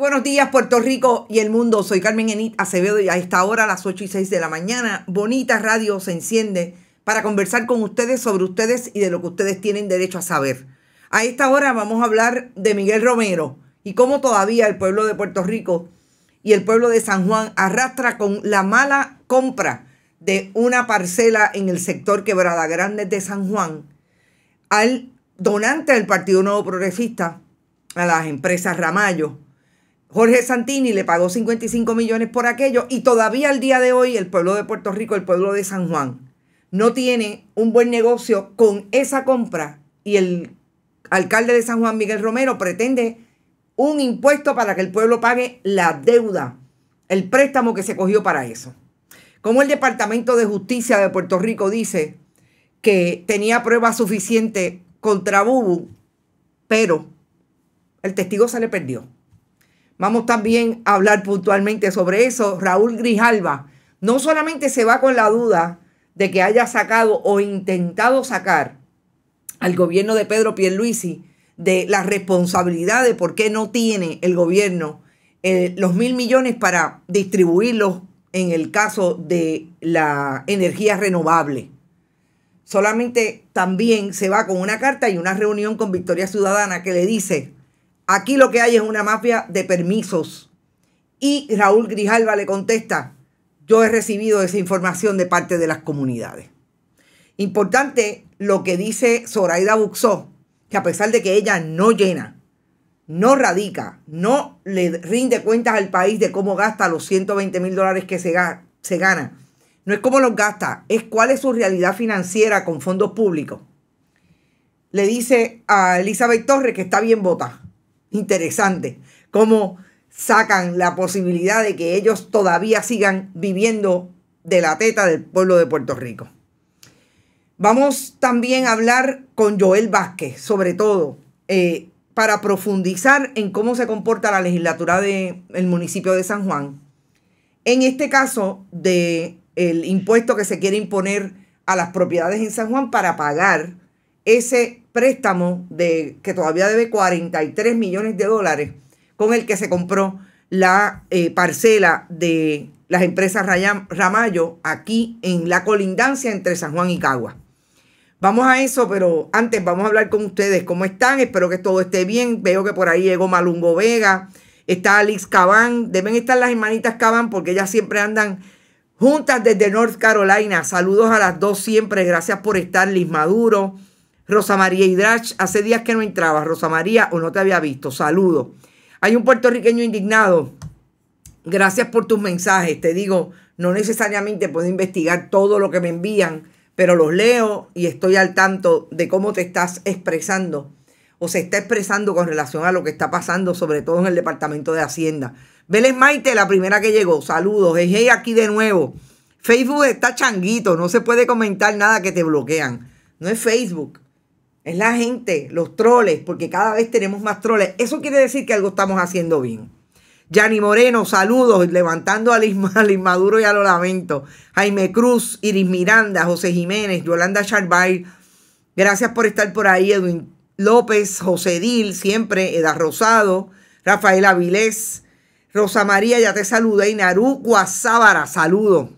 buenos días, Puerto Rico y el mundo. Soy Carmen Enit Acevedo y a esta hora, a las 8 y 6 de la mañana, Bonita Radio se enciende para conversar con ustedes sobre ustedes y de lo que ustedes tienen derecho a saber. A esta hora vamos a hablar de Miguel Romero y cómo todavía el pueblo de Puerto Rico y el pueblo de San Juan arrastra con la mala compra de una parcela en el sector Quebrada grande de San Juan al donante del Partido Nuevo Progresista, a las empresas Ramallo Jorge Santini le pagó 55 millones por aquello y todavía al día de hoy el pueblo de Puerto Rico, el pueblo de San Juan, no tiene un buen negocio con esa compra y el alcalde de San Juan, Miguel Romero, pretende un impuesto para que el pueblo pague la deuda, el préstamo que se cogió para eso. Como el Departamento de Justicia de Puerto Rico dice que tenía prueba suficiente contra Bubu, pero el testigo se le perdió. Vamos también a hablar puntualmente sobre eso. Raúl Grijalva no solamente se va con la duda de que haya sacado o intentado sacar al gobierno de Pedro Pierluisi de la responsabilidad de por qué no tiene el gobierno eh, los mil millones para distribuirlos en el caso de la energía renovable. Solamente también se va con una carta y una reunión con Victoria Ciudadana que le dice, Aquí lo que hay es una mafia de permisos. Y Raúl Grijalva le contesta, yo he recibido esa información de parte de las comunidades. Importante lo que dice Zoraida Buxó, que a pesar de que ella no llena, no radica, no le rinde cuentas al país de cómo gasta los 120 mil dólares que se, se gana, no es cómo los gasta, es cuál es su realidad financiera con fondos públicos. Le dice a Elizabeth Torres que está bien vota Interesante cómo sacan la posibilidad de que ellos todavía sigan viviendo de la teta del pueblo de Puerto Rico. Vamos también a hablar con Joel Vázquez, sobre todo, eh, para profundizar en cómo se comporta la legislatura del municipio de San Juan. En este caso, de el impuesto que se quiere imponer a las propiedades en San Juan para pagar ese préstamo de, que todavía debe 43 millones de dólares con el que se compró la eh, parcela de las empresas Ramayo aquí en la colindancia entre San Juan y Cagua. Vamos a eso, pero antes vamos a hablar con ustedes. ¿Cómo están? Espero que todo esté bien. Veo que por ahí llegó Malungo Vega, está Alex Cabán. Deben estar las hermanitas Cabán porque ellas siempre andan juntas desde North Carolina. Saludos a las dos siempre. Gracias por estar, Liz Maduro. Rosa María Hidrach, hace días que no entrabas, Rosa María, o no te había visto. Saludos. Hay un puertorriqueño indignado. Gracias por tus mensajes. Te digo, no necesariamente puedo investigar todo lo que me envían, pero los leo y estoy al tanto de cómo te estás expresando o se está expresando con relación a lo que está pasando, sobre todo en el Departamento de Hacienda. Vélez Maite, la primera que llegó. Saludos. Hey, aquí de nuevo. Facebook está changuito, no se puede comentar nada que te bloquean. No es Facebook. Es la gente, los troles, porque cada vez tenemos más troles. Eso quiere decir que algo estamos haciendo bien. Yanni Moreno, saludos, levantando a Maduro, a lo lamento. Jaime Cruz, Iris Miranda, José Jiménez, Yolanda Charbay. Gracias por estar por ahí, Edwin López, José Dil, siempre, Edad Rosado, Rafael Avilés, Rosa María, ya te saludé, y Naru Guasábara, saludo.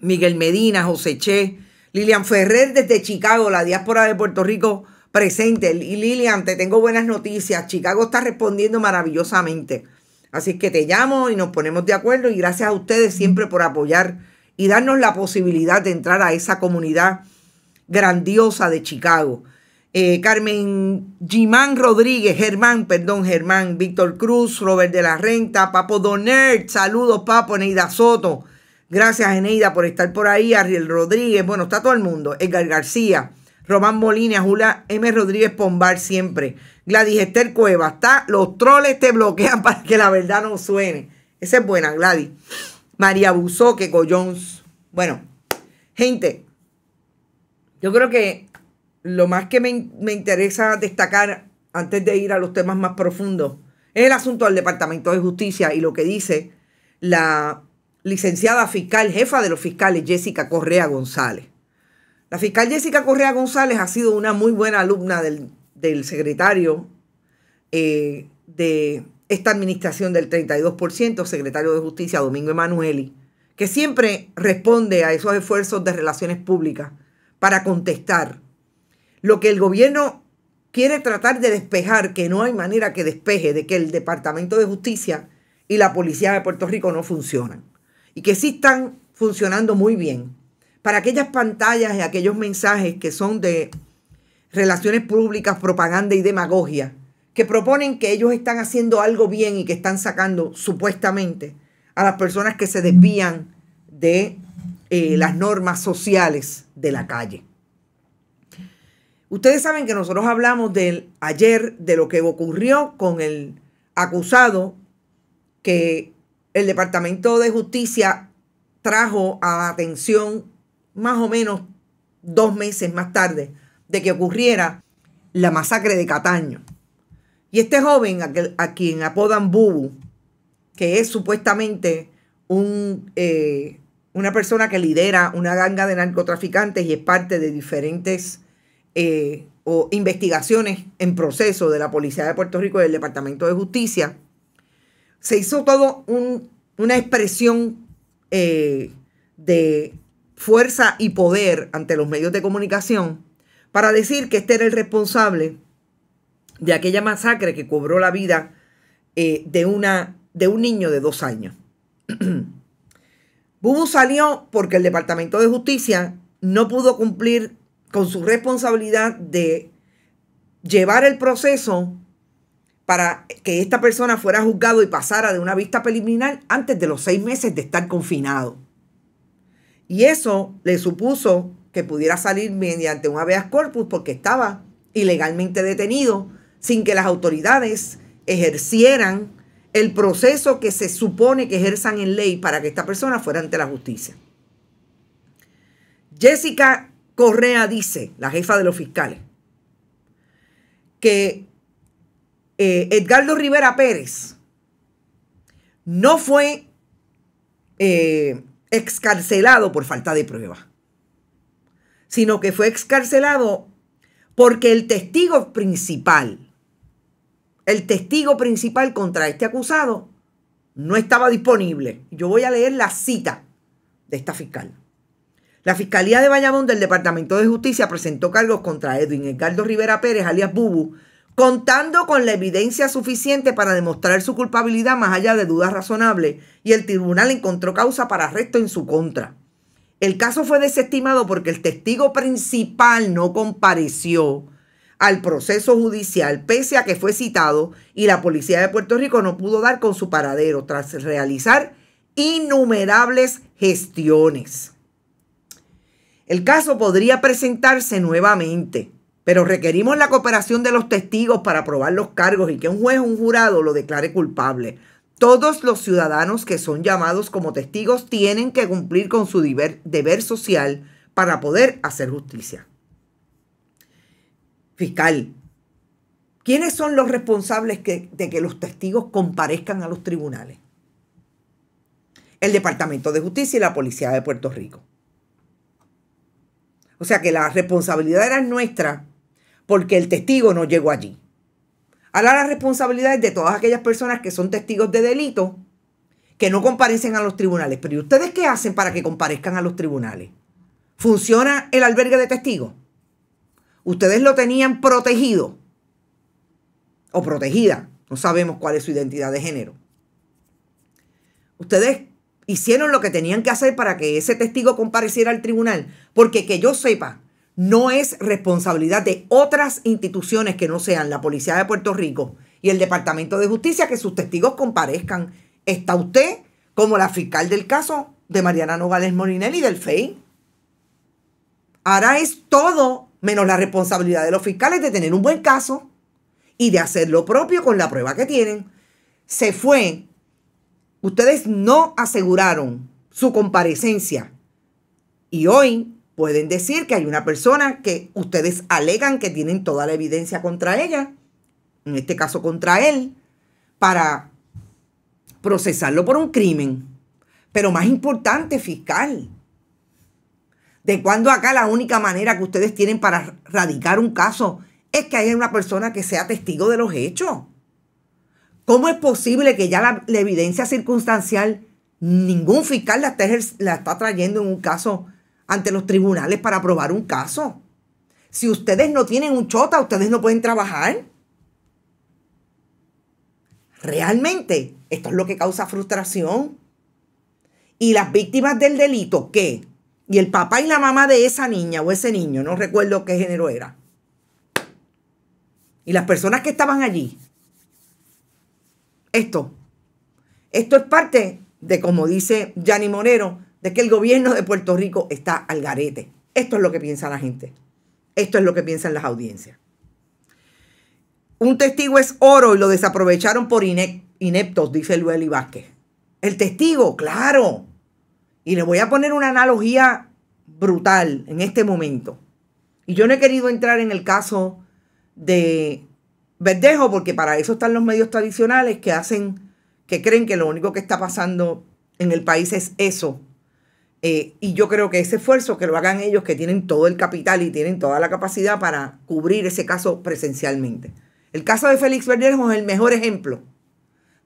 Miguel Medina, José Che, Lilian Ferrer desde Chicago, la diáspora de Puerto Rico presente. Y Lilian, te tengo buenas noticias. Chicago está respondiendo maravillosamente. Así que te llamo y nos ponemos de acuerdo y gracias a ustedes siempre por apoyar y darnos la posibilidad de entrar a esa comunidad grandiosa de Chicago. Eh, Carmen Jimán Rodríguez, Germán, perdón, Germán, Víctor Cruz, Robert de la Renta, Papo Doner, saludos Papo, Neida Soto, Gracias, Eneida, por estar por ahí. Ariel Rodríguez, bueno, está todo el mundo. Edgar García, Román Molina, Julia M. Rodríguez Pombar, siempre. Gladys Esther Cuevas, está. Los troles te bloquean para que la verdad no suene. Esa es buena, Gladys. María Buzoque, Collons. Bueno, gente, yo creo que lo más que me, me interesa destacar antes de ir a los temas más profundos es el asunto del Departamento de Justicia y lo que dice la licenciada fiscal jefa de los fiscales Jessica Correa González. La fiscal Jessica Correa González ha sido una muy buena alumna del, secretario eh, de esta administración del 32%, secretario de Justicia Domingo Emanueli, que siempre responde a esos esfuerzos de relaciones públicas para contestar lo que el gobierno quiere tratar de despejar, que no hay manera que despeje de que el Departamento de Justicia y la Policía de Puerto Rico no funcionan y que sí están funcionando muy bien. Para aquellas pantallas y aquellos mensajes que son de relaciones públicas, propaganda y demagogia, que proponen que ellos están haciendo algo bien y que están sacando supuestamente a las personas que se desvían de eh, las normas sociales de la calle. Ustedes saben que nosotros hablamos del, ayer de lo que ocurrió con el acusado que el Departamento de Justicia trajo a la atención más o menos dos meses más tarde de que ocurriera la masacre de Cataño. Y este joven, a, quien apodan Bubu, que es supuestamente un, eh, una persona que lidera una ganga de narcotraficantes y es parte de diferentes eh, investigaciones en proceso de la Policía de Puerto Rico y del Departamento de Justicia, se hizo todo una expresión eh, de fuerza y poder ante los medios de comunicación para decir que este era el responsable de aquella masacre que cobró la vida eh, de, una, de un niño de dos años. Bubu salió porque el Departamento de Justicia no pudo cumplir con su responsabilidad de llevar el proceso para que esta persona fuera juzgado y pasara de una vista preliminar antes de los seis meses de estar confinado. Y eso le supuso que pudiera salir mediante un habeas corpus porque estaba ilegalmente detenido sin que las autoridades ejercieran el proceso que se supone que ejerzan en ley para que esta persona fuera ante la justicia. Jessica Correa dice, la jefa de los fiscales, que eh, Edgardo Rivera Pérez no fue eh, excarcelado por falta de prueba, sino que fue excarcelado porque el testigo principal, el testigo principal contra este acusado, no estaba disponible. Yo voy a leer la cita de esta fiscal. La Fiscalía de Bayamón del Departamento de Justicia presentó cargos contra Edwin Edgardo Rivera Pérez, alias Bubu, contando con la evidencia suficiente para demostrar su culpabilidad más allá de dudas razonables, y el tribunal encontró causa para arresto en su contra. El caso fue desestimado porque el testigo principal no compareció al proceso judicial, pese a que fue citado y la policía de Puerto Rico no pudo dar con su paradero tras realizar innumerables gestiones. El caso podría presentarse nuevamente pero requerimos la cooperación de los testigos para probar los cargos y que un juez o un jurado lo declare culpable. Todos los ciudadanos que son llamados como testigos tienen que cumplir con su deber social para poder hacer justicia. Fiscal, ¿quiénes son los responsables de que los testigos comparezcan a los tribunales? El Departamento de Justicia y la Policía de Puerto Rico. O sea que la responsabilidad era nuestra porque el testigo no llegó allí. Ahora las responsabilidades de todas aquellas personas que son testigos de delito, que no comparecen a los tribunales. Pero ¿y ustedes qué hacen para que comparezcan a los tribunales? ¿Funciona el albergue de testigos? Ustedes lo tenían protegido o protegida. No sabemos cuál es su identidad de género. Ustedes hicieron lo que tenían que hacer para que ese testigo compareciera al tribunal. Porque que yo sepa, no es responsabilidad de otras instituciones que no sean la Policía de Puerto Rico y el Departamento de Justicia que sus testigos comparezcan. Está usted como la fiscal del caso de Mariana Nogales Morinelli del FEI. Ahora es todo menos la responsabilidad de los fiscales de tener un buen caso y de hacer lo propio con la prueba que tienen. Se fue. Ustedes no aseguraron su comparecencia. Y hoy Pueden decir que hay una persona que ustedes alegan que tienen toda la evidencia contra ella, en este caso contra él, para procesarlo por un crimen. Pero más importante, fiscal, ¿de cuándo acá la única manera que ustedes tienen para radicar un caso es que haya una persona que sea testigo de los hechos? ¿Cómo es posible que ya la, evidencia circunstancial ningún fiscal la la está trayendo en un caso ante los tribunales para aprobar un caso. Si ustedes no tienen un chota, ustedes no pueden trabajar. Realmente, esto es lo que causa frustración. Y las víctimas del delito, ¿qué? Y el papá y la mamá de esa niña o ese niño, no recuerdo qué género era. Y las personas que estaban allí. Esto. Esto es parte de, como dice Yanni Moreno de que el gobierno de Puerto Rico está al garete. Esto es lo que piensa la gente. Esto es lo que piensan las audiencias. Un testigo es oro y lo desaprovecharon por ineptos, dice Luis Vázquez. El testigo, claro. Y le voy a poner una analogía brutal en este momento. Y yo no he querido entrar en el caso de Verdejo, porque para eso están los medios tradicionales que hacen, que creen que lo único que está pasando en el país es eso. Eh, y yo creo que ese esfuerzo que lo hagan ellos, que tienen todo el capital y tienen toda la capacidad para cubrir ese caso presencialmente. El caso de Félix Verdejo es el mejor ejemplo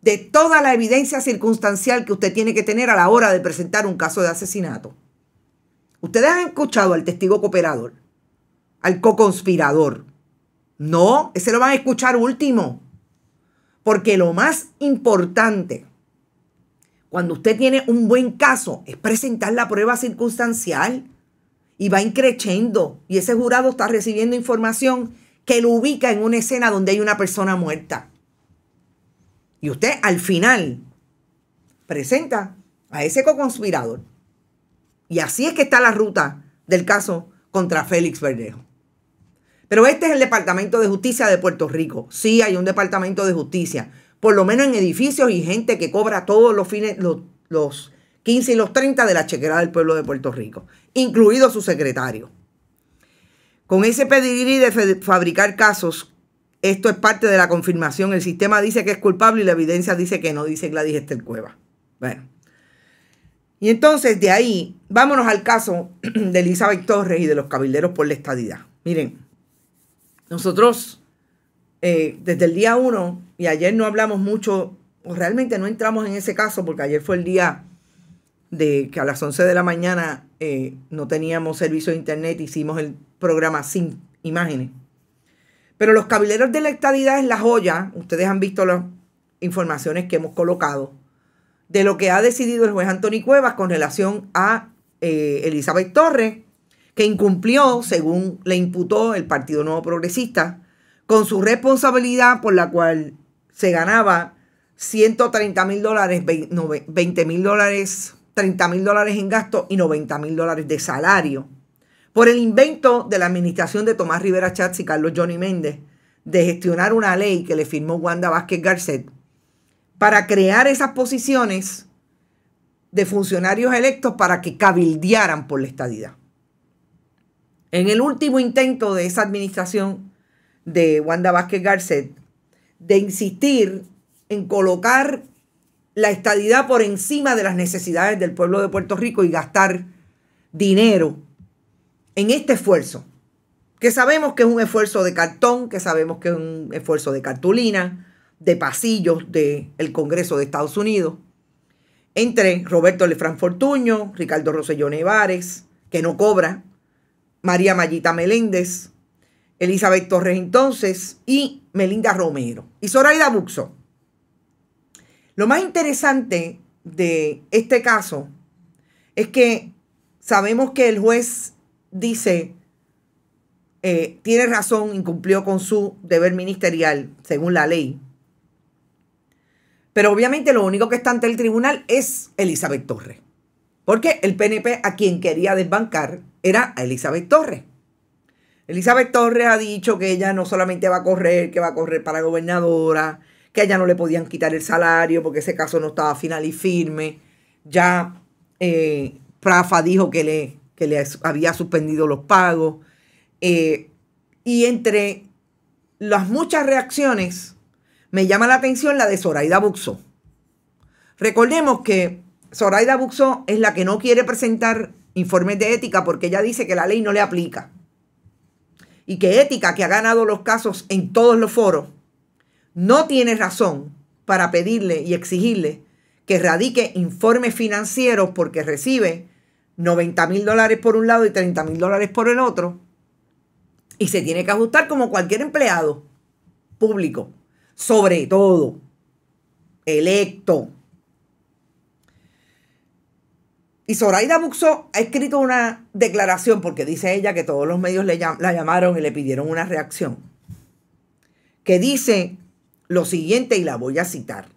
de toda la evidencia circunstancial que usted tiene que tener a la hora de presentar un caso de asesinato. Ustedes han escuchado al testigo cooperador, al co-conspirador. No, ese lo van a escuchar último. Porque lo más importante cuando usted tiene un buen caso, es presentar la prueba circunstancial y va increciendo. Y ese jurado está recibiendo información que lo ubica en una escena donde hay una persona muerta. Y usted al final presenta a ese co-conspirador. Y así es que está la ruta del caso contra Félix Verdejo. Pero este es el Departamento de Justicia de Puerto Rico. Sí, hay un Departamento de Justicia por lo menos en edificios y gente que cobra todos los fines, los, 15 y los 30 de la chequerada del pueblo de Puerto Rico, incluido su secretario. Con ese pedigrí de fabricar casos, esto es parte de la confirmación. El sistema dice que es culpable y la evidencia dice que no, dice Gladys Estel Cueva. Bueno. Y entonces de ahí, vámonos al caso de Elizabeth Torres y de los cabilderos por la estadidad. Miren, nosotros eh, desde el día 1 y ayer no hablamos mucho, o realmente no entramos en ese caso, porque ayer fue el día de que a las 11 de la mañana eh, no teníamos servicio de internet, hicimos el programa sin imágenes. Pero los cabileros de la estadidad es la joya, ustedes han visto las informaciones que hemos colocado, de lo que ha decidido el juez Anthony Cuevas con relación a eh, Elizabeth Torres, que incumplió, según le imputó el Partido Nuevo Progresista, con su responsabilidad por la cual se ganaba 130 mil dólares, 20 mil dólares, 30 mil dólares en gasto y 90 mil dólares de salario. Por el invento de la administración de Tomás Rivera Chatz y Carlos Johnny Méndez de gestionar una ley que le firmó Wanda Vázquez Garcet para crear esas posiciones de funcionarios electos para que cabildearan por la estadidad. En el último intento de esa administración, de Wanda Vázquez Garcet, de insistir en colocar la estadidad por encima de las necesidades del pueblo de Puerto Rico y gastar dinero en este esfuerzo, que sabemos que es un esfuerzo de cartón, que sabemos que es un esfuerzo de cartulina, de pasillos del Congreso de Estados Unidos, entre Roberto Lefran Fortuño, Ricardo Rosselló Nevares, que no cobra, María Mayita Meléndez, Elizabeth Torres entonces y Melinda Romero y Zoraida Buxo. Lo más interesante de este caso es que sabemos que el juez dice, eh, tiene razón, incumplió con su deber ministerial, según la ley. Pero obviamente lo único que está ante el tribunal es Elizabeth Torres. Porque el PNP a quien quería desbancar era a Elizabeth Torres. Elizabeth Torres ha dicho que ella no solamente va a correr, que va a correr para gobernadora, que a ella no le podían quitar el salario porque ese caso no estaba final y firme. Ya Prafa eh, dijo que le, había suspendido los pagos. Eh, y entre las muchas reacciones, me llama la atención la de Zoraida Buxo. Recordemos que Zoraida Buxo es la que no quiere presentar informes de ética porque ella dice que la ley no le aplica y que ética, que ha ganado los casos en todos los foros, no tiene razón para pedirle y exigirle que radique informes financieros porque recibe 90 mil dólares por un lado y 30 mil dólares por el otro, y se tiene que ajustar como cualquier empleado público, sobre todo electo, y Zoraida Buxo ha escrito una declaración porque dice ella que todos los medios la llamaron y le pidieron una reacción. Que dice lo siguiente y la voy a citar.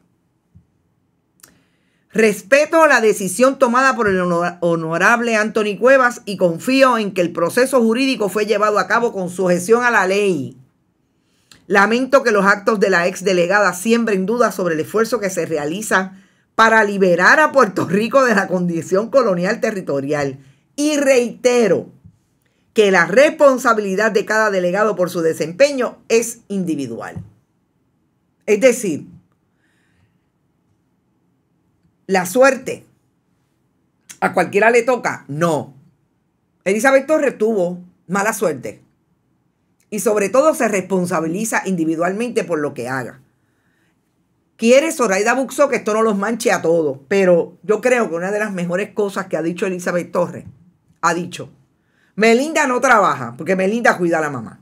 Respeto la decisión tomada por el honorable Anthony Cuevas y confío en que el proceso jurídico fue llevado a cabo con sujeción a la ley. Lamento que los actos de la ex delegada siembren dudas sobre el esfuerzo que se realiza para liberar a Puerto Rico de la condición colonial territorial. Y reitero que la responsabilidad de cada delegado por su desempeño es individual. Es decir, la suerte a cualquiera le toca, no. Elizabeth Torres tuvo mala suerte y sobre todo se responsabiliza individualmente por lo que haga. Quiere Zoraida Buxo que esto no los manche a todos, pero yo creo que una de las mejores cosas que ha dicho Elizabeth Torres, ha dicho, Melinda no trabaja, porque Melinda cuida a la mamá.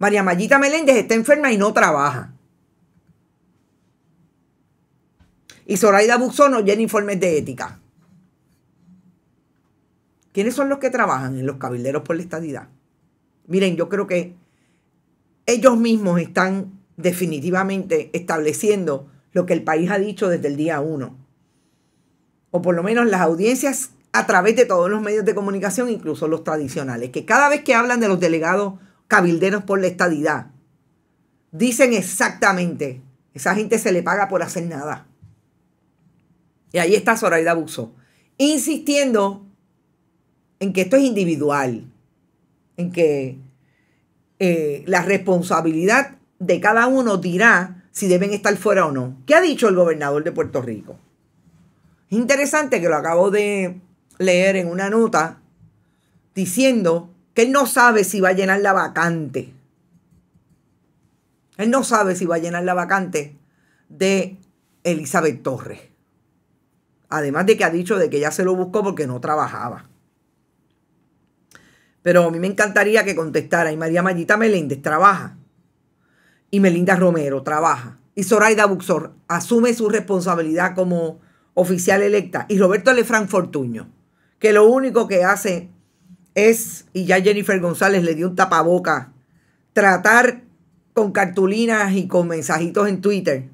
María Mayita Meléndez está enferma y no trabaja. Y Zoraida Buxo no llena informes de ética. ¿Quiénes son los que trabajan en los cabilderos por la estadidad? Miren, yo creo que ellos mismos están definitivamente estableciendo lo que el país ha dicho desde el día uno. O por lo menos las audiencias a través de todos los medios de comunicación, incluso los tradicionales, que cada vez que hablan de los delegados cabilderos por la estadidad, dicen exactamente, esa gente se le paga por hacer nada. Y ahí está Zoraida Abuso, insistiendo en que esto es individual, en que eh, la responsabilidad de cada uno dirá si deben estar fuera o no. ¿Qué ha dicho el gobernador de Puerto Rico? Es interesante que lo acabo de leer en una nota diciendo que él no sabe si va a llenar la vacante. Él no sabe si va a llenar la vacante de Elizabeth Torres. Además de que ha dicho de que ya se lo buscó porque no trabajaba. Pero a mí me encantaría que contestara y María Mallita Meléndez trabaja y Melinda Romero trabaja. Y Zoraida Buxor asume su responsabilidad como oficial electa. Y Roberto Lefran Fortuño, que lo único que hace es, y ya Jennifer González le dio un tapaboca, tratar con cartulinas y con mensajitos en Twitter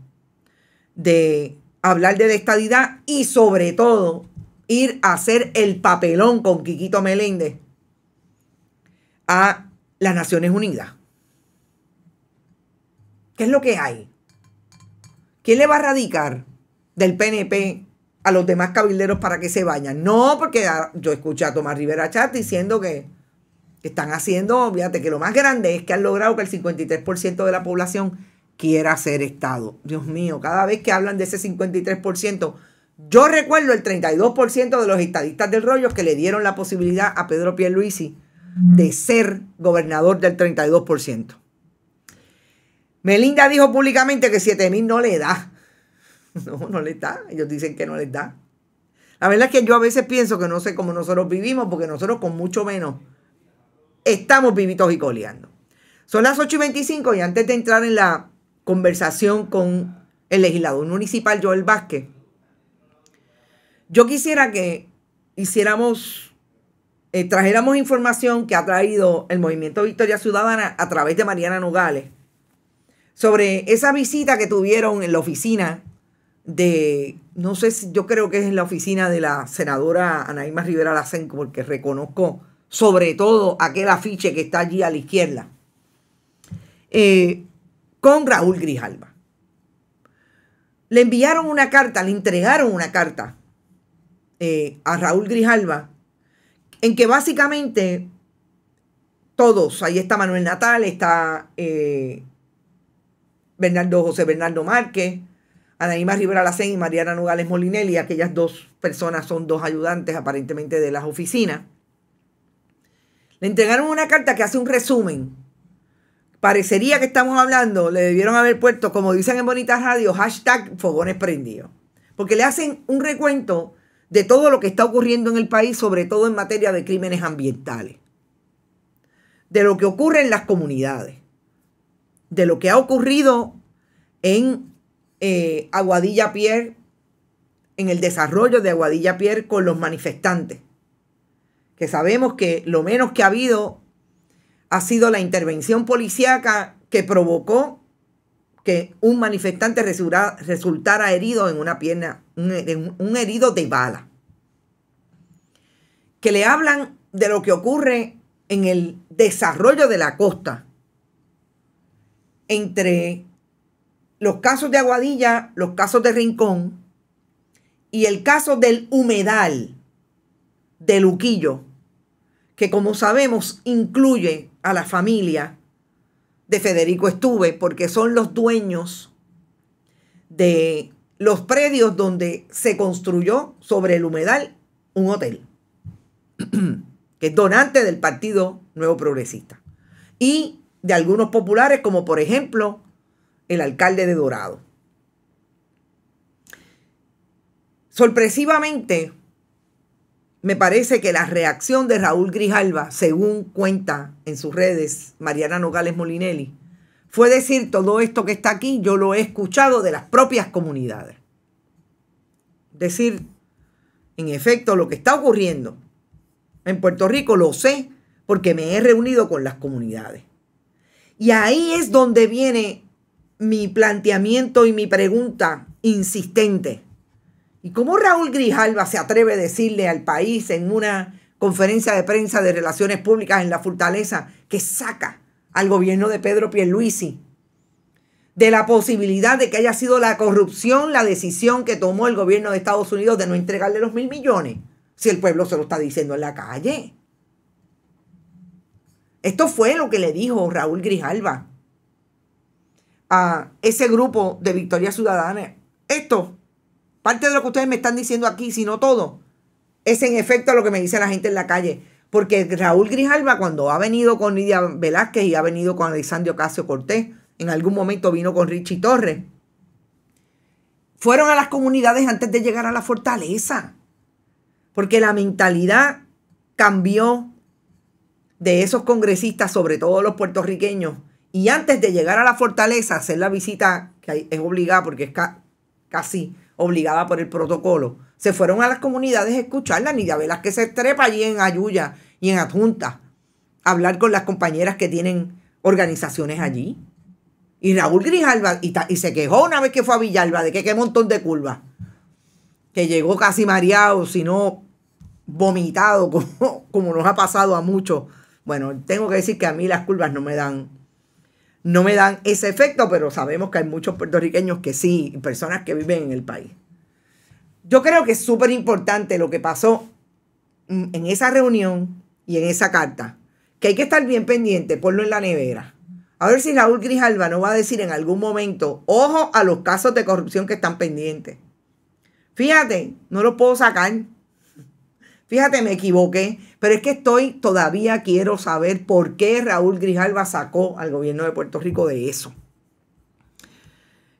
de hablar de destadidad y sobre todo ir a hacer el papelón con Quiquito Meléndez a las Naciones Unidas. ¿Qué es lo que hay? ¿Quién le va a radicar del PNP a los demás cabilderos para que se vayan? No, porque ah, yo escuché a Tomás Rivera Chat diciendo que están haciendo, fíjate que lo más grande es que han logrado que el 53% de la población quiera ser Estado. Dios mío, cada vez que hablan de ese 53%, yo recuerdo el 32% de los estadistas del rollo que le dieron la posibilidad a Pedro Pierluisi de ser gobernador del 32%. Melinda dijo públicamente que 7.000 no le da. No, no le da. Ellos dicen que no les da. La verdad es que yo a veces pienso que no sé cómo nosotros vivimos, porque nosotros con mucho menos estamos vivitos y coleando. Son las 8 y 25 y antes de entrar en la conversación con el legislador municipal Joel Vázquez, yo quisiera que hiciéramos, eh, trajéramos información que ha traído el Movimiento Victoria Ciudadana a través de Mariana Nogales sobre esa visita que tuvieron en la oficina de, no sé si yo creo que es en la oficina de la senadora Anaíma Rivera Lacen, porque reconozco sobre todo aquel afiche que está allí a la izquierda, eh, con Raúl Grijalba. Le enviaron una carta, le entregaron una carta eh, a Raúl Grijalba, en que básicamente todos, ahí está Manuel Natal, está eh, Bernardo José Bernardo Márquez, Anaíma Rivera Lacén y Mariana Nogales Molinelli, aquellas dos personas son dos ayudantes aparentemente de las oficinas, le entregaron una carta que hace un resumen. Parecería que estamos hablando, le debieron haber puesto, como dicen en Bonita Radio, hashtag fogones prendidos. Porque le hacen un recuento de todo lo que está ocurriendo en el país, sobre todo en materia de crímenes ambientales. De lo que ocurre en las comunidades de lo que ha ocurrido en eh, Aguadilla Pier, en el desarrollo de Aguadilla Pier con los manifestantes. Que sabemos que lo menos que ha habido ha sido la intervención policíaca que provocó que un manifestante resultara, herido en una pierna, un herido de bala. Que le hablan de lo que ocurre en el desarrollo de la costa entre los casos de Aguadilla, los casos de Rincón y el caso del humedal de Luquillo, que como sabemos incluye a la familia de Federico Estuve, porque son los dueños de los predios donde se construyó sobre el humedal un hotel, que es donante del Partido Nuevo Progresista. Y de algunos populares, como por ejemplo el alcalde de Dorado. Sorpresivamente, me parece que la reacción de Raúl Grijalva, según cuenta en sus redes Mariana Nogales Molinelli, fue decir todo esto que está aquí, yo lo he escuchado de las propias comunidades. Decir, en efecto, lo que está ocurriendo en Puerto Rico lo sé porque me he reunido con las comunidades. Y ahí es donde viene mi planteamiento y mi pregunta insistente. ¿Y cómo Raúl Grijalva se atreve a decirle al país en una conferencia de prensa de relaciones públicas en la Fortaleza que saca al gobierno de Pedro Pierluisi de la posibilidad de que haya sido la corrupción la decisión que tomó el gobierno de Estados Unidos de no entregarle los mil millones, si el pueblo se lo está diciendo en la calle. Esto fue lo que le dijo Raúl Grijalva a ese grupo de Victoria Ciudadana. Esto, parte de lo que ustedes me están diciendo aquí, si no todo, es en efecto lo que me dice la gente en la calle. Porque Raúl Grijalva, cuando ha venido con Lidia Velázquez y ha venido con Alexandre Ocasio Cortés, en algún momento vino con Richie Torres, fueron a las comunidades antes de llegar a la fortaleza. Porque la mentalidad cambió de esos congresistas, sobre todo los puertorriqueños, y antes de llegar a la fortaleza, hacer la visita, que es obligada porque es casi obligada por el protocolo, se fueron a las comunidades a escucharla, ni de las que se trepa allí en Ayuya y en Adjunta, hablar con las compañeras que tienen organizaciones allí. Y Raúl Grijalva, y, se quejó una vez que fue a Villalba de que qué montón de curvas. Que llegó casi mareado, sino vomitado, como, como nos ha pasado a muchos bueno, tengo que decir que a mí las curvas no me dan, no me dan ese efecto, pero sabemos que hay muchos puertorriqueños que sí, personas que viven en el país. Yo creo que es súper importante lo que pasó en esa reunión y en esa carta, que hay que estar bien pendiente, ponlo en la nevera. A ver si Raúl Grijalva no va a decir en algún momento, ojo a los casos de corrupción que están pendientes. Fíjate, no los puedo sacar. Fíjate, me equivoqué, pero es que estoy, todavía quiero saber por qué Raúl Grijalva sacó al gobierno de Puerto Rico de eso.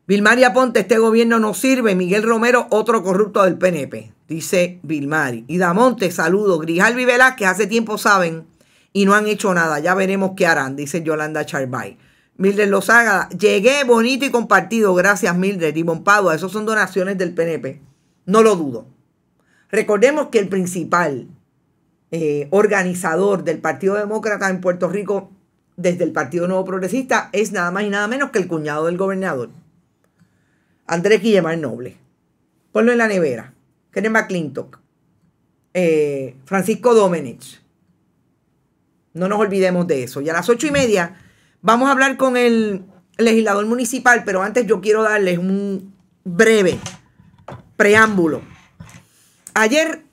Vilmaria Ponte, este gobierno no sirve. Miguel Romero, otro corrupto del PNP, dice Vilmari. Y Damonte, saludo. Grijalvi Velázquez, hace tiempo saben y no han hecho nada. Ya veremos qué harán, dice Yolanda Charbay. Mildred Lozaga, llegué bonito y compartido. Gracias, Mildred. Y Padua, esos son donaciones del PNP. No lo dudo. Recordemos que el principal eh, organizador del Partido Demócrata en Puerto Rico desde el Partido Nuevo Progresista es nada más y nada menos que el cuñado del gobernador, Andrés Guillemar Noble. Ponlo en la nevera. Kenneth McClintock. Eh, Francisco Domenich No nos olvidemos de eso. Y a las ocho y media vamos a hablar con el legislador municipal, pero antes yo quiero darles un breve preámbulo Ayer,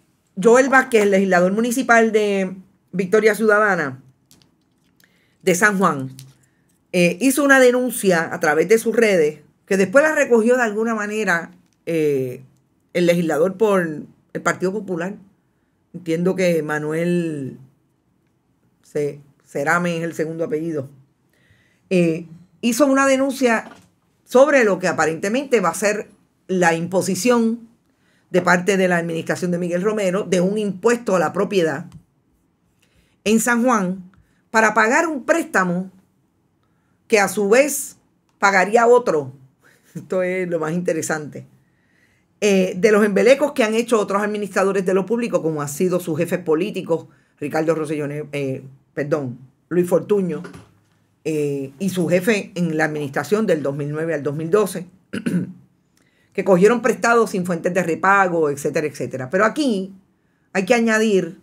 Joel Vázquez, legislador municipal de Victoria Ciudadana de San Juan, eh, hizo una denuncia a través de sus redes, que después la recogió de alguna manera eh, el legislador por el Partido Popular. Entiendo que Manuel se Cerame es el segundo apellido. Eh, hizo una denuncia sobre lo que aparentemente va a ser la imposición de parte de la administración de Miguel Romero de un impuesto a la propiedad en San Juan para pagar un préstamo que a su vez pagaría otro. Esto es lo más interesante. Eh, de los embelecos que han hecho otros administradores de lo público, como han sido sus jefes políticos, Ricardo Rosellón, eh, perdón, Luis Fortuño, eh, y su jefe en la administración del 2009 al 2012. que cogieron prestados sin fuentes de repago, etcétera, etcétera. Pero aquí hay que añadir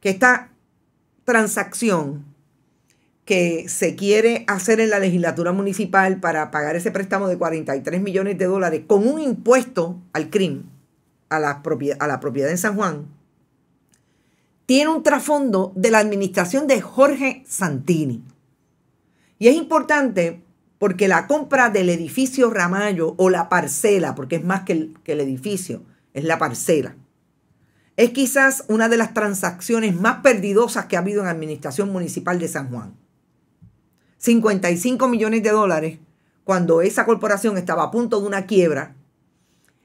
que esta transacción que se quiere hacer en la legislatura municipal para pagar ese préstamo de 43 millones de dólares con un impuesto al crimen, a la propiedad, a la propiedad en San Juan, tiene un trasfondo de la administración de Jorge Santini. Y es importante porque la compra del edificio Ramallo o la parcela, porque es más que el, edificio, es la parcela, es quizás una de las transacciones más perdidosas que ha habido en la Administración Municipal de San Juan. 55 millones de dólares cuando esa corporación estaba a punto de una quiebra,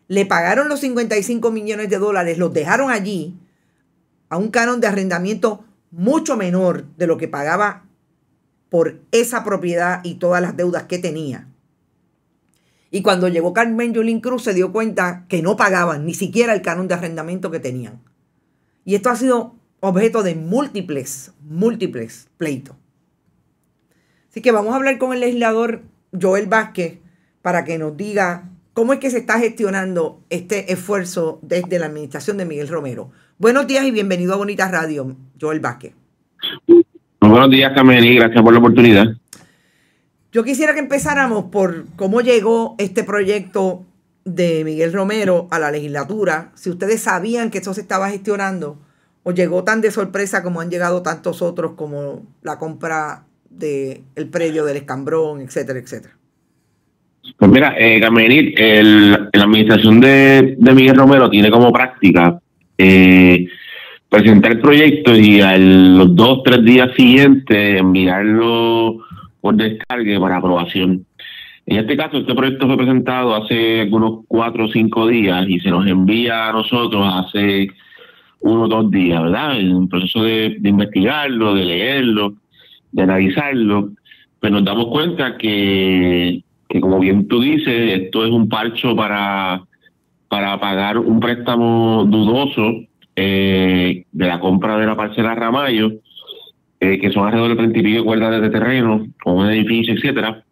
le pagaron los 55 millones de dólares, los dejaron allí a un canon de arrendamiento mucho menor de lo que pagaba por esa propiedad y todas las deudas que tenía. Y cuando llegó Carmen Yulín Cruz se dio cuenta que no pagaban ni siquiera el canon de arrendamiento que tenían. Y esto ha sido objeto de múltiples, múltiples pleitos. Así que vamos a hablar con el legislador Joel Vázquez para que nos diga cómo es que se está gestionando este esfuerzo desde la administración de Miguel Romero. Buenos días y bienvenido a Bonita Radio, Joel Vázquez. Buenos días, Cameli. Gracias por la oportunidad. Yo quisiera que empezáramos por cómo llegó este proyecto de Miguel Romero a la legislatura. Si ustedes sabían que eso se estaba gestionando o llegó tan de sorpresa como han llegado tantos otros como la compra del predio del Escambrón, etcétera, etcétera. Pues mira, eh, la administración de, Miguel Romero tiene como práctica eh, presentar el proyecto y a los dos, tres días siguientes enviarlo por descargue para aprobación. En este caso, este proyecto fue presentado hace unos cuatro o cinco días y se nos envía a nosotros hace uno o dos días, ¿verdad? En un proceso de, investigarlo, de leerlo, de analizarlo, pero pues nos damos cuenta que, como bien tú dices, esto es un parcho para, para pagar un préstamo dudoso eh, de la compra de la parcela Ramayo eh, que son alrededor de 30 y cuerdas de terreno, con un edificio, etcétera,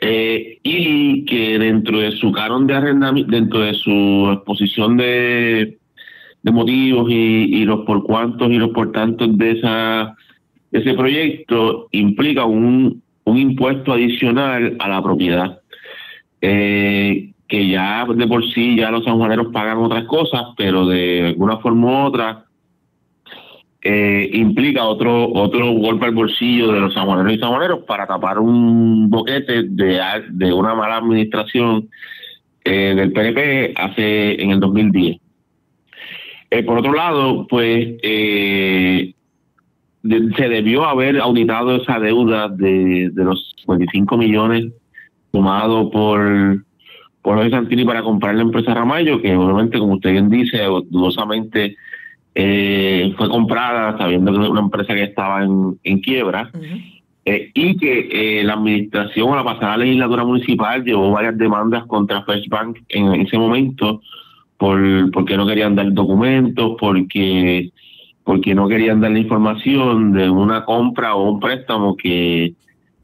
eh, y que dentro de su canon de arrendamiento, dentro de su exposición de, motivos y, los por cuantos y los por tantos de esa ese proyecto implica un, un impuesto adicional a la propiedad. Eh, que ya de por sí ya los sanjuaneros pagan otras cosas, pero de alguna forma u otra eh, implica otro otro golpe al bolsillo de los sanjuaneros y sanjuaneros para tapar un boquete de, de una mala administración eh, del PNP hace en el 2010. Eh, por otro lado, pues se debió haber auditado esa deuda de, de los 45 millones tomado por por Santini para comprar la empresa Ramayo, que obviamente, como usted bien dice, dudosamente eh, fue comprada sabiendo que era una empresa que estaba en, quiebra. Eh, y que eh, la administración, la pasada legislatura municipal, llevó varias demandas contra First en ese momento, por porque no querían dar documentos, porque porque no querían dar la información de una compra o un préstamo que,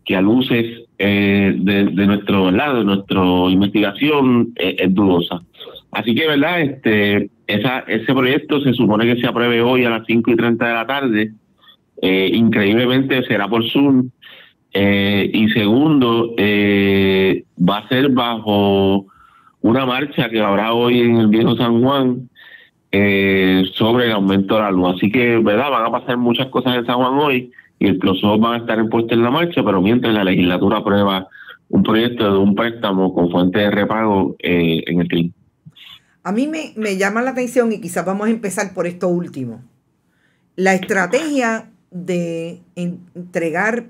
que a luces eh, de, nuestro lado, de nuestra investigación eh, es dudosa. Así que, ¿verdad? Este, esa, ese proyecto se supone que se apruebe hoy a las 5 y 30 de la tarde. Eh, increíblemente será por Zoom. Eh, y segundo, va a ser bajo una marcha que habrá hoy en el viejo San Juan sobre el aumento de la luz. Así que, ¿verdad? Van a pasar muchas cosas en San Juan hoy y el PLOSO van a estar en puesta en la marcha, pero mientras la legislatura aprueba un proyecto de un préstamo con fuente de repago eh, en el cliente. A mí me, llama la atención y quizás vamos a empezar por esto último. La estrategia de entregar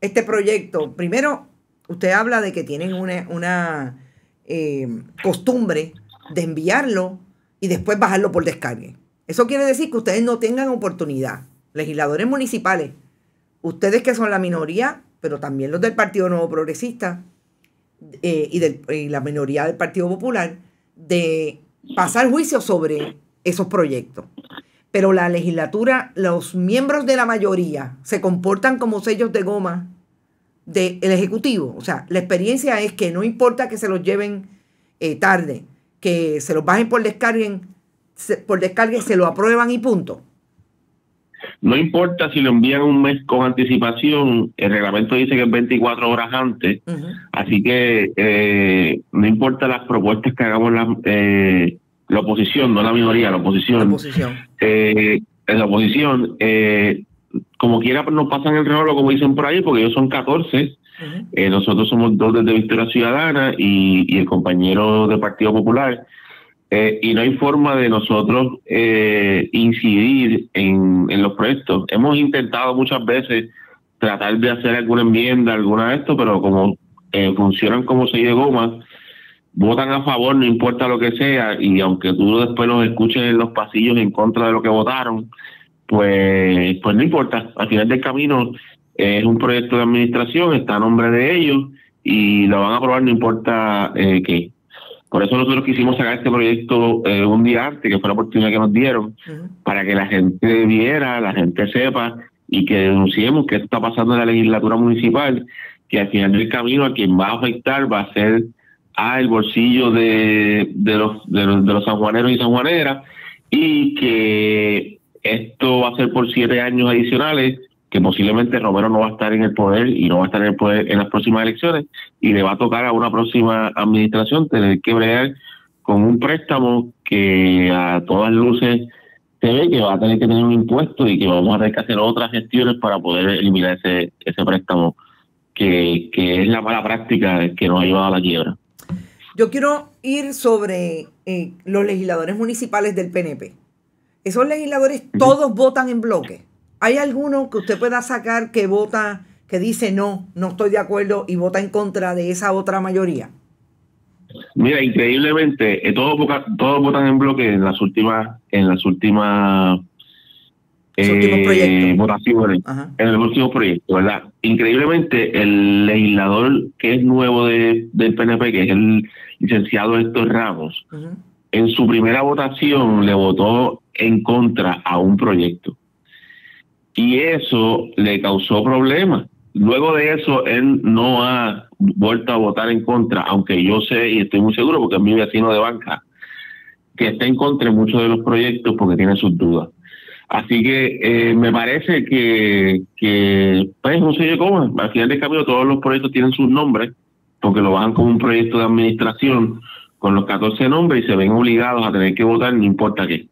este proyecto, primero, usted habla de que tienen una, eh, costumbre de enviarlo y después bajarlo por descargue. Eso quiere decir que ustedes no tengan oportunidad legisladores municipales, ustedes que son la minoría, pero también los del Partido Nuevo Progresista eh, y, la minoría del Partido Popular, de pasar juicio sobre esos proyectos. Pero la legislatura, los miembros de la mayoría se comportan como sellos de goma del Ejecutivo. O sea, la experiencia es que no importa que se los lleven eh, tarde, que se los bajen por descarguen, por descargue se lo aprueban y punto. No importa si lo envían un mes con anticipación, el reglamento dice que es 24 horas antes, así que eh, no importa las propuestas que hagamos eh, la, oposición, no la minoría, la oposición. La oposición. Eh, la oposición, eh, como quiera, pues, nos pasan el reloj, como dicen por ahí, porque ellos son 14. nosotros somos dos desde Victoria Ciudadana y, el compañero de Partido Popular. y no hay forma de nosotros incidir en proyecto. Hemos intentado muchas veces tratar de hacer alguna enmienda, alguna de esto, pero como eh, funcionan como se de goma, votan a favor, no importa lo que sea, y aunque tú después los escuchen en los pasillos en contra de lo que votaron, pues, pues no importa. Al final del camino es un proyecto de administración, está a nombre de ellos, y lo van a aprobar no importa eh, qué. Por eso nosotros quisimos sacar este proyecto eh, un día antes, que fue la oportunidad que nos dieron, para que la gente viera, la gente sepa y que denunciemos que esto está pasando en la legislatura municipal, que al final del camino a quien va a afectar va a ser al ah, bolsillo de, los, de, los, de los sanjuaneros y sanjuaneras y que esto va a ser por siete años adicionales posiblemente Romero no va a estar en el poder y no va a estar en el poder en las próximas elecciones y le va a tocar a una próxima administración tener que bregar con un préstamo que a todas luces se ve que va a tener que tener un impuesto y que vamos a tener que hacer otras gestiones para poder eliminar ese, ese préstamo que, es la mala práctica que nos ha llevado a la quiebra. Yo quiero ir sobre eh, los legisladores municipales del PNP. Esos legisladores todos votan en bloque. ¿Hay alguno que usted pueda sacar que vota, que dice no, no estoy de acuerdo y vota en contra de esa otra mayoría? Mira, increíblemente, eh, todos, todos votan en bloque en las últimas, en las últimas eh, votaciones, en el último proyecto, ¿verdad? Increíblemente, el legislador que es nuevo del PNP, que es el licenciado Héctor Ramos, en su primera votación le votó en contra a un proyecto y eso le causó problemas. Luego de eso, él no ha vuelto a votar en contra, aunque yo sé y estoy muy seguro, porque es mi vecino de banca, que está en contra de muchos de los proyectos porque tiene sus dudas. Así que eh, me parece que, pues, no sé yo cómo, al final de camino todos los proyectos tienen sus nombres, porque lo bajan con un proyecto de administración con los 14 nombres y se ven obligados a tener que votar, no importa qué.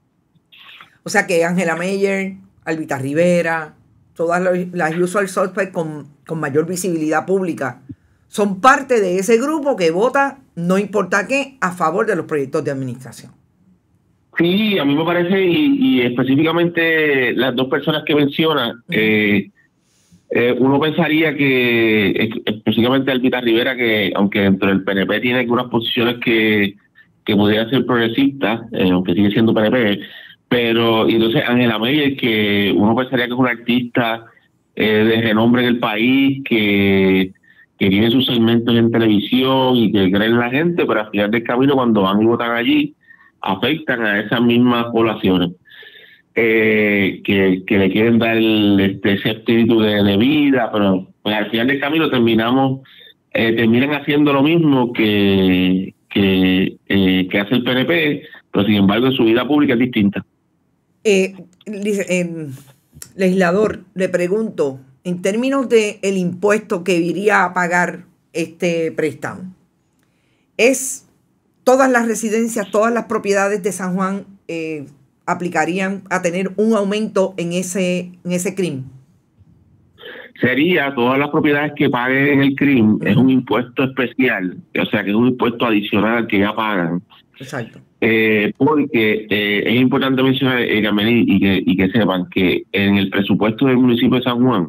O sea que Ángela Meyer, Albita Rivera, todas las usual suspects con, con mayor visibilidad pública, son parte de ese grupo que vota, no importa qué, a favor de los proyectos de administración. Sí, a mí me parece, y, específicamente las dos personas que menciona, eh, eh, uno pensaría que, específicamente Alvita Rivera, que aunque dentro del PNP tiene algunas posiciones que, que ser progresista, eh, aunque sigue siendo PNP, pero, y entonces Angela Meyer, que uno pensaría que es un artista eh, de renombre en el país, que, tiene sus segmentos en televisión y que creen en la gente, pero al final del camino, cuando van y votan allí, afectan a esas mismas poblaciones. Eh, que, le quieren dar este, ese espíritu de, vida, pero pues, al final del camino terminamos, eh, terminan haciendo lo mismo que, que, hace el PNP, pero sin embargo su vida pública es distinta eh, em, legislador, le pregunto, en términos del el impuesto que iría a pagar este préstamo, es todas las residencias, todas las propiedades de San Juan eh, aplicarían a tener un aumento en ese, en ese crimen. Sería todas las propiedades que paguen en el crimen, es un impuesto especial, o sea que es un impuesto adicional al que ya pagan. Exacto. Eh, porque eh, es importante mencionar, y que, sepan que en el presupuesto del municipio de San Juan,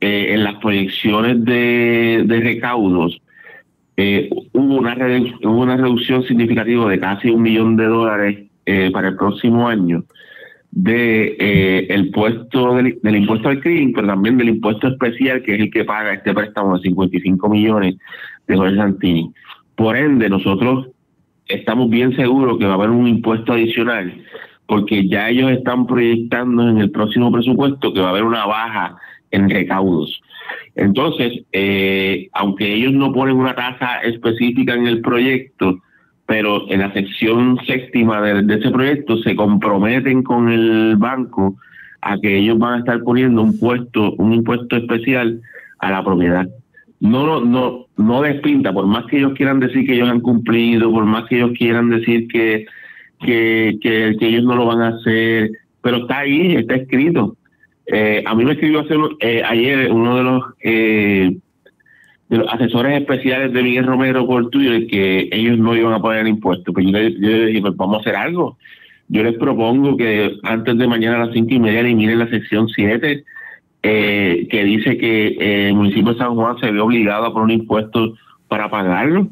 eh, en las proyecciones de, recaudos, hubo una, reducción, una reducción significativa de casi un millón de dólares para el próximo año de el puesto del, impuesto al crimen, pero también del impuesto especial, que es el que paga este préstamo de 55 millones de Jorge Santini. Por ende, nosotros estamos bien seguros que va a haber un impuesto adicional, porque ya ellos están proyectando en el próximo presupuesto que va a haber una baja en recaudos. Entonces, eh, aunque ellos no ponen una tasa específica en el proyecto, pero en la sección séptima de, ese proyecto se comprometen con el banco a que ellos van a estar poniendo un puesto, un impuesto especial a la propiedad no, no, no, no despinta, por más que ellos quieran decir que ellos han cumplido, por más que ellos quieran decir que, que, que, ellos no lo van a hacer, pero está ahí, está escrito. Eh, a mí me escribió eh, ayer uno de los, eh, de los asesores especiales de Miguel Romero por de que ellos no iban a pagar impuestos. Pues yo, le dije, pues vamos a hacer algo. Yo les propongo que antes de mañana a las cinco y media eliminen la sección siete. Eh, que dice que eh, el municipio de San Juan se ve obligado a poner un impuesto para pagarlo.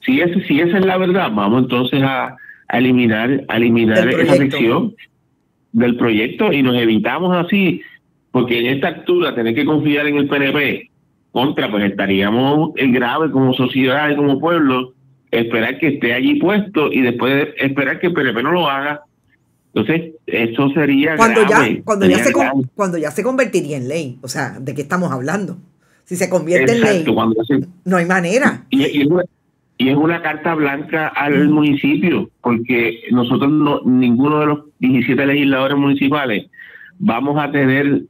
Si, ese, si esa es la verdad, vamos entonces a, eliminar, eliminar esa sección del proyecto y nos evitamos así, porque en esta altura tener que confiar en el PNP contra, pues estaríamos en grave como sociedad y como pueblo, esperar que esté allí puesto y después esperar que el PNP no lo haga entonces, eso sería cuando ya cuando ya se convertiría en ley, o sea, ¿de qué estamos hablando? Si se convierte en ley, no hay manera. Y, es una, carta blanca al mm. municipio, porque nosotros no ninguno de los 17 legisladores municipales vamos a tener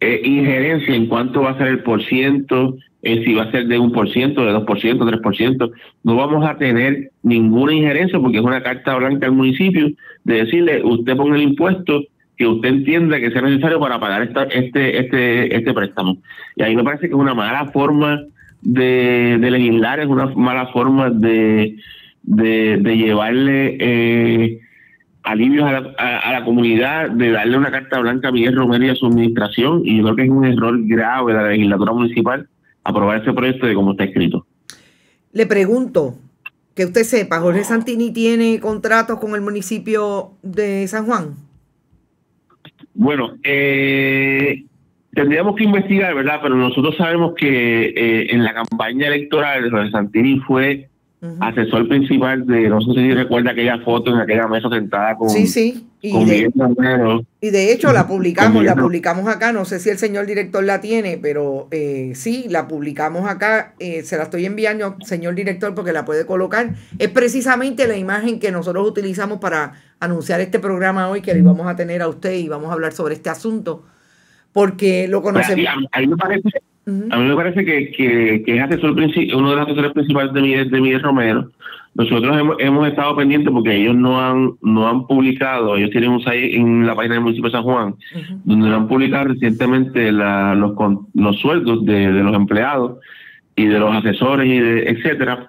eh, injerencia en cuánto va a ser el por ciento, si va a ser de un por ciento, de dos por ciento, tres por ciento. No vamos a tener ninguna injerencia porque es una carta blanca al municipio de decirle, usted ponga el impuesto que usted entienda que sea necesario para pagar esta, este, este, este préstamo. Y ahí me parece que es una mala forma de, legislar, es una mala forma de, de, llevarle eh, alivios a la, comunidad de darle una carta blanca a Miguel Romero y a su administración y yo creo que es un error grave de la legislatura municipal aprobar ese proyecto de como está escrito. Le pregunto, que usted sepa, Jorge Santini tiene contratos con el municipio de San Juan. Bueno, eh, tendríamos que investigar, ¿verdad? Pero nosotros sabemos que eh, en la campaña electoral Jorge Santini fue asesor principal de, no sé si recuerda aquella foto en aquella mesa sentada con... Sí, sí, y, de, hecho la publicamos, la publicamos acá, no sé si el señor director la tiene, pero eh, sí, la publicamos acá, eh, se la estoy enviando, señor director, porque la puede colocar. Es precisamente la imagen que nosotros utilizamos para anunciar este programa hoy, que le vamos a tener a usted y vamos a hablar sobre este asunto, porque lo conocemos... A mí me parece que, es asesor uno de los asesores principales de Miguel, de Romero. Nosotros hemos, hemos, estado pendientes porque ellos no han no han publicado, ellos tienen un site en la página del municipio de San Juan, donde han publicado recientemente los, sueldos de, los empleados y de los asesores, y etcétera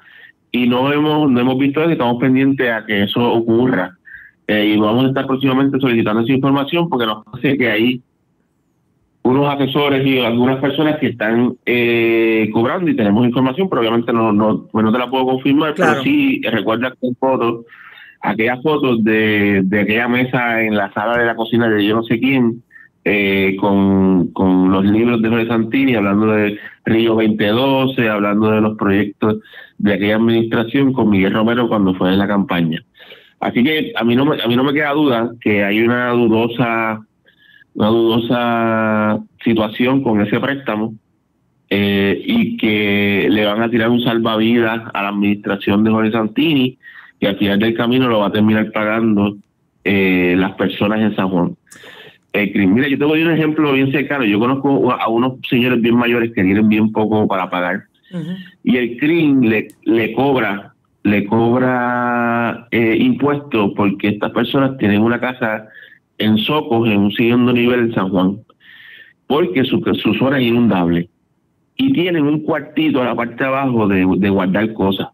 y no hemos, no hemos visto eso estamos pendientes a que eso ocurra. Eh, y vamos a estar próximamente solicitando esa información porque nos parece que ahí unos asesores y algunas personas que están eh, cobrando y tenemos información, pero obviamente no, no, pues te la puedo confirmar, pero sí recuerda aquellas fotos de, de aquella mesa en la sala de la cocina de yo no sé quién, eh, con, con los libros de Jorge Santini, hablando de Río 2012, hablando de los proyectos de aquella administración con Miguel Romero cuando fue en la campaña. Así que a mí no a mí no me queda duda que hay una dudosa una dudosa situación con ese préstamo eh, y que le van a tirar un salvavidas a la administración de Jorge Santini, que al final del camino lo va a terminar pagando eh, las personas en San Juan. Eh, mira, yo te doy un ejemplo bien cercano. Yo conozco a unos señores bien mayores que tienen bien poco para pagar. Y el CRIM le, le cobra le cobra eh, impuestos porque estas personas tienen una casa en Socos, en un segundo nivel de San Juan, porque su, su zona es inundable. Y tienen un cuartito a la parte de abajo de, guardar cosas.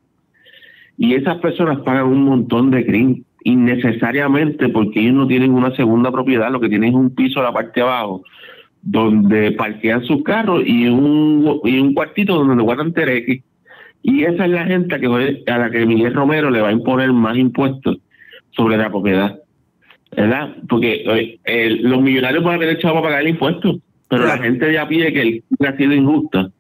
Y esas personas pagan un montón de crimen innecesariamente porque ellos no tienen una segunda propiedad, lo que tienen es un piso a la parte de abajo donde parquean sus carros y un, cuartito donde guardan terex Y esa es la gente que, a la que Miguel Romero le va a imponer más impuestos sobre la propiedad. ¿verdad? Porque los millonarios van a haber echado para pagar el impuesto, pero la gente ya pide que el ha sido injusta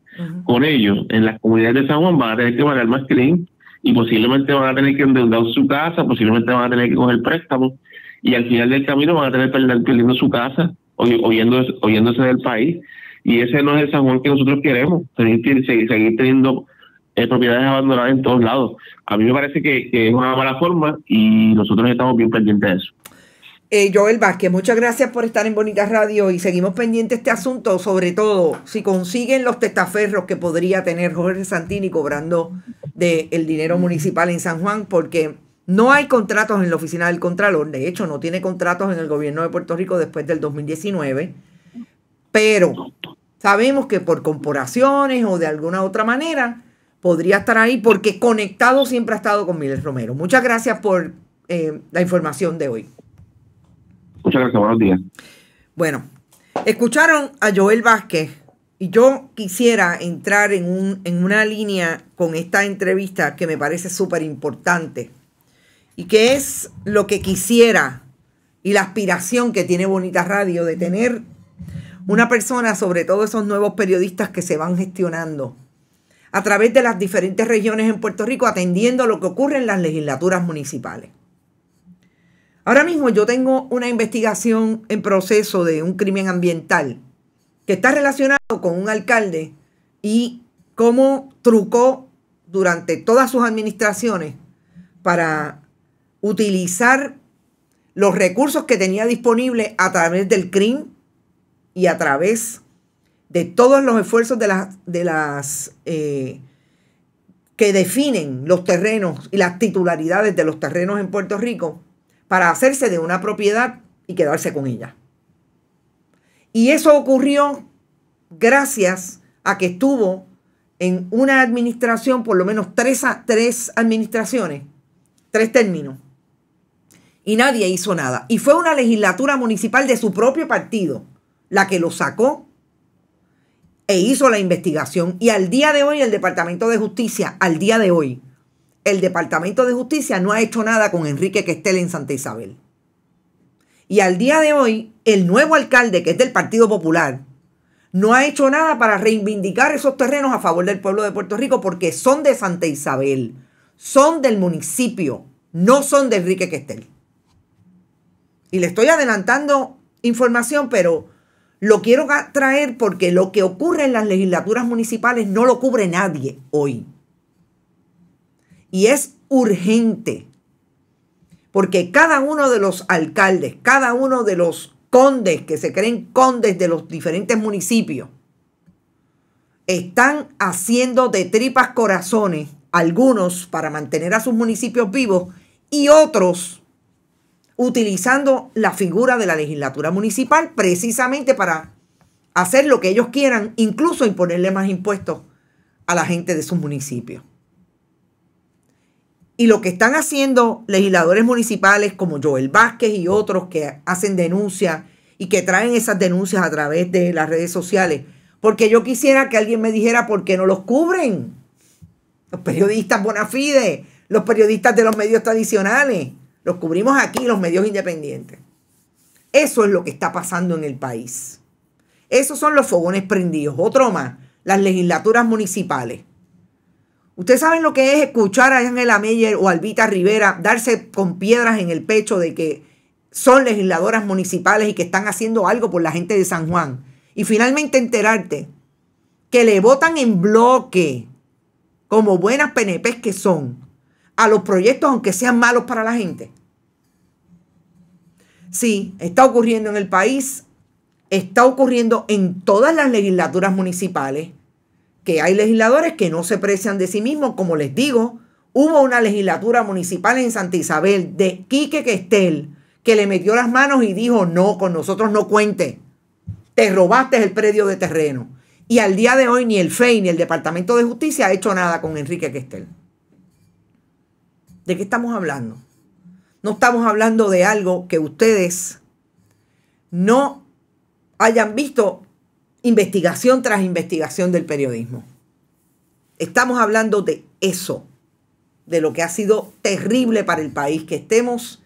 con ellos. En las comunidades de San Juan van a tener que pagar más clean y posiblemente van a tener que endeudar su casa, posiblemente van a tener que coger préstamos y al final del camino van a tener que perder, perdiendo su casa oyéndose, oyéndose del país. Y ese no es el San Juan que nosotros queremos, seguir, seguir teniendo eh, propiedades abandonadas en todos lados. A mí me parece que, es una mala forma y nosotros estamos bien pendientes de eso. Eh, Joel Vázquez, muchas gracias por estar en Bonita Radio y seguimos pendientes de este asunto, sobre todo si consiguen los testaferros que podría tener Jorge Santini cobrando del dinero municipal en San Juan, porque no hay contratos en la oficina del Contralor, de hecho no tiene contratos en el gobierno de Puerto Rico después del 2019, pero sabemos que por corporaciones o de alguna otra manera podría estar ahí porque conectado siempre ha estado con Miles Romero. Muchas gracias por eh, la información de hoy. Muchas gracias, buenos días. Bueno, escucharon a Joel Vázquez y yo quisiera entrar en, un, en una línea con esta entrevista que me parece súper importante y que es lo que quisiera y la aspiración que tiene Bonita Radio de tener una persona, sobre todo esos nuevos periodistas que se van gestionando a través de las diferentes regiones en Puerto Rico, atendiendo lo que ocurre en las legislaturas municipales. Ahora mismo yo tengo una investigación en proceso de un crimen ambiental que está relacionado con un alcalde y cómo trucó durante todas sus administraciones para utilizar los recursos que tenía disponibles a través del CRIM y a través de todos los esfuerzos de las, de las eh, que definen los terrenos y las titularidades de los terrenos en Puerto Rico para hacerse de una propiedad y quedarse con ella. Y eso ocurrió gracias a que estuvo en una administración, por lo menos tres, tres administraciones, tres términos. Y nadie hizo nada. Y fue una legislatura municipal de su propio partido la que lo sacó e hizo la investigación. Y al día de hoy, el Departamento de Justicia, al día de hoy, el Departamento de Justicia no ha hecho nada con Enrique Questel en Santa Isabel. Y al día de hoy, el nuevo alcalde, que es del Partido Popular, no ha hecho nada para reivindicar esos terrenos a favor del pueblo de Puerto Rico porque son de Santa Isabel, son del municipio, no son de Enrique Questel. Y le estoy adelantando información, pero lo quiero traer porque lo que ocurre en las legislaturas municipales no lo cubre nadie hoy. Y es urgente, porque cada uno de los alcaldes, cada uno de los condes que se creen condes de los diferentes municipios, están haciendo de tripas corazones algunos para mantener a sus municipios vivos y otros utilizando la figura de la legislatura municipal precisamente para hacer lo que ellos quieran, incluso imponerle más impuestos a la gente de sus municipios. Y lo que están haciendo legisladores municipales como Joel Vázquez y otros que hacen denuncias y que traen esas denuncias a través de las redes sociales. Porque yo quisiera que alguien me dijera por qué no los cubren. Los periodistas bona fide, los periodistas de los medios tradicionales. Los cubrimos aquí, los medios independientes. Eso es lo que está pasando en el país. Esos son los fogones prendidos. Otro más, las legislaturas municipales. Ustedes saben lo que es escuchar a Angela Meyer o Albita Rivera darse con piedras en el pecho de que son legisladoras municipales y que están haciendo algo por la gente de San Juan. Y finalmente enterarte que le votan en bloque, como buenas PNPs que son, a los proyectos aunque sean malos para la gente. Sí, está ocurriendo en el país, está ocurriendo en todas las legislaturas municipales que hay legisladores que no se precian de sí mismos, como les digo, hubo una legislatura municipal en Santa Isabel de Quique Questel que le metió las manos y dijo, no, con nosotros no cuente, te robaste el predio de terreno. Y al día de hoy ni el FEI ni el Departamento de Justicia ha hecho nada con Enrique Questel. ¿De qué estamos hablando? No estamos hablando de algo que ustedes no hayan visto investigación tras investigación del periodismo. Estamos hablando de eso, de lo que ha sido terrible para el país, que estemos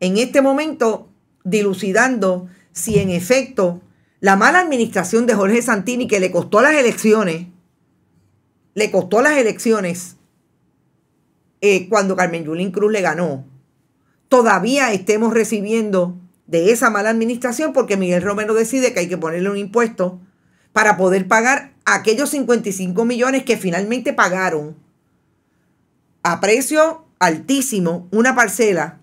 en este momento dilucidando si en efecto la mala administración de Jorge Santini, que le costó las elecciones, le costó las elecciones eh, cuando Carmen Yulín Cruz le ganó, todavía estemos recibiendo de esa mala administración porque Miguel Romero decide que hay que ponerle un impuesto para poder pagar aquellos 55 millones que finalmente pagaron a precio altísimo una parcela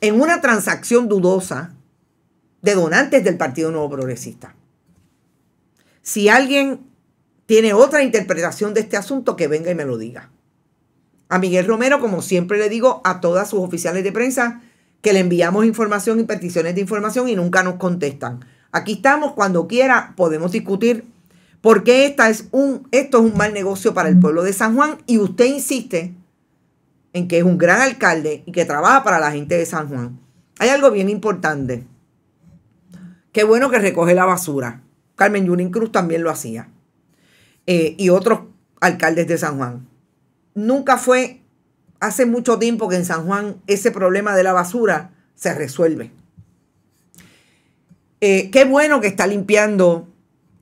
en una transacción dudosa de donantes del Partido Nuevo Progresista. Si alguien tiene otra interpretación de este asunto, que venga y me lo diga. A Miguel Romero, como siempre le digo, a todas sus oficiales de prensa, que le enviamos información y peticiones de información y nunca nos contestan. Aquí estamos, cuando quiera podemos discutir porque esta es un, esto es un mal negocio para el pueblo de San Juan y usted insiste en que es un gran alcalde y que trabaja para la gente de San Juan. Hay algo bien importante. Qué bueno que recoge la basura. Carmen Junín Cruz también lo hacía. Eh, y otros alcaldes de San Juan. Nunca fue, hace mucho tiempo que en San Juan ese problema de la basura se resuelve. Eh, qué bueno que está limpiando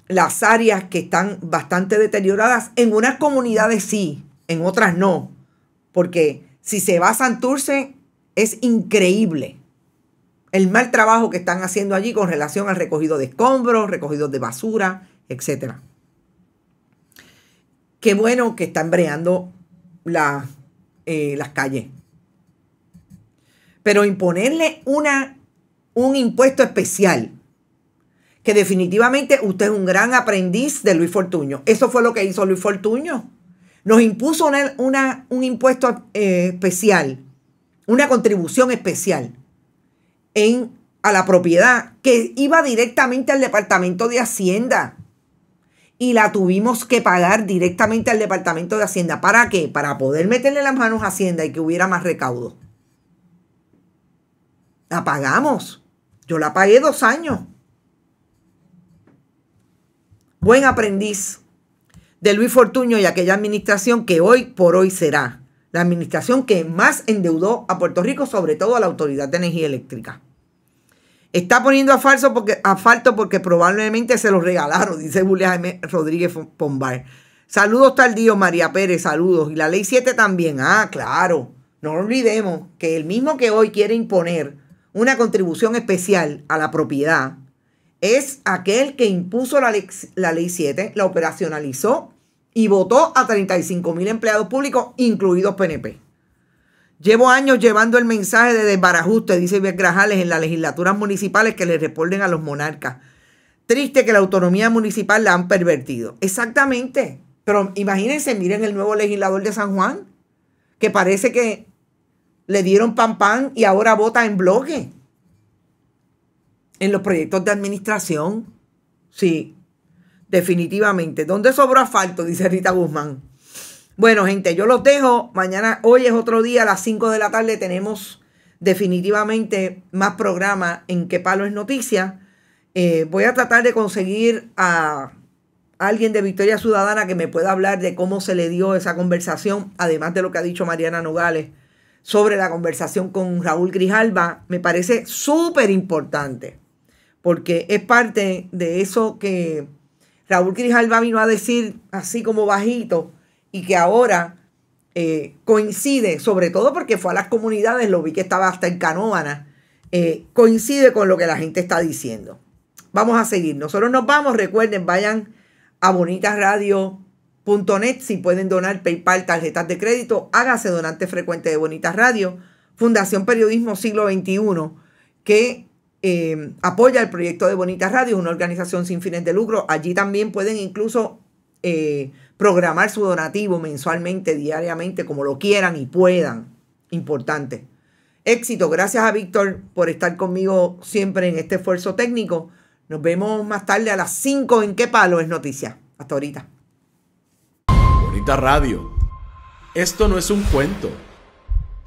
las áreas que están bastante deterioradas. En unas comunidades sí, en otras no. Porque si se va a Santurce, es increíble el mal trabajo que están haciendo allí con relación al recogido de escombros, recogido de basura, etc. Qué bueno que están breando la, eh, las calles. Pero imponerle una, un impuesto especial que definitivamente usted es un gran aprendiz de Luis Fortuño. Eso fue lo que hizo Luis Fortuño. Nos impuso una, un impuesto eh, especial, una contribución especial en, a la propiedad que iba directamente al Departamento de Hacienda. Y la tuvimos que pagar directamente al Departamento de Hacienda. ¿Para qué? Para poder meterle las manos a Hacienda y que hubiera más recaudo. La pagamos. Yo la pagué dos años buen aprendiz de Luis Fortuño y aquella administración que hoy por hoy será la administración que más endeudó a Puerto Rico, sobre todo a la Autoridad de Energía Eléctrica. Está poniendo a, falso porque, falto porque probablemente se lo regalaron, dice Julián Rodríguez Pombar. Saludos tardíos, María Pérez, saludos. Y la ley 7 también. Ah, claro. No olvidemos que el mismo que hoy quiere imponer una contribución especial a la propiedad, es aquel que impuso la ley, 7, la operacionalizó y votó a 35 mil empleados públicos, incluidos PNP. Llevo años llevando el mensaje de desbarajuste, dice Iber Grajales, en las legislaturas municipales que le responden a los monarcas. Triste que la autonomía municipal la han pervertido. Exactamente. Pero imagínense, miren el nuevo legislador de San Juan, que parece que le dieron pan pan y ahora vota en bloque en los proyectos de administración. Sí, definitivamente. ¿Dónde sobró asfalto? Dice Rita Guzmán. Bueno, gente, yo los dejo. Mañana, hoy es otro día, a las 5 de la tarde tenemos definitivamente más programa en Que Palo es Noticia. Eh, voy a tratar de conseguir a alguien de Victoria Ciudadana que me pueda hablar de cómo se le dio esa conversación, además de lo que ha dicho Mariana Nogales sobre la conversación con Raúl Grijalba. Me parece súper importante porque es parte de eso que Raúl Grijalva vino a decir así como bajito y que ahora eh, coincide, sobre todo porque fue a las comunidades, lo vi que estaba hasta en Canóvana, eh, coincide con lo que la gente está diciendo. Vamos a seguir, nosotros nos vamos, recuerden, vayan a bonitasradio.net si pueden donar PayPal, tarjetas de crédito, hágase donante frecuente de Bonitas Radio, Fundación Periodismo Siglo XXI, que Em, apoya el proyecto de Bonita Radio, una organización sin fines de lucro. Allí también pueden incluso eh, programar su donativo mensualmente, diariamente, como lo quieran y puedan. Importante. Éxito. Gracias a Víctor por estar conmigo siempre en este esfuerzo técnico. Nos vemos más tarde a las 5 en qué palo es noticia. Hasta ahorita. Bonita Radio. Esto no es un cuento.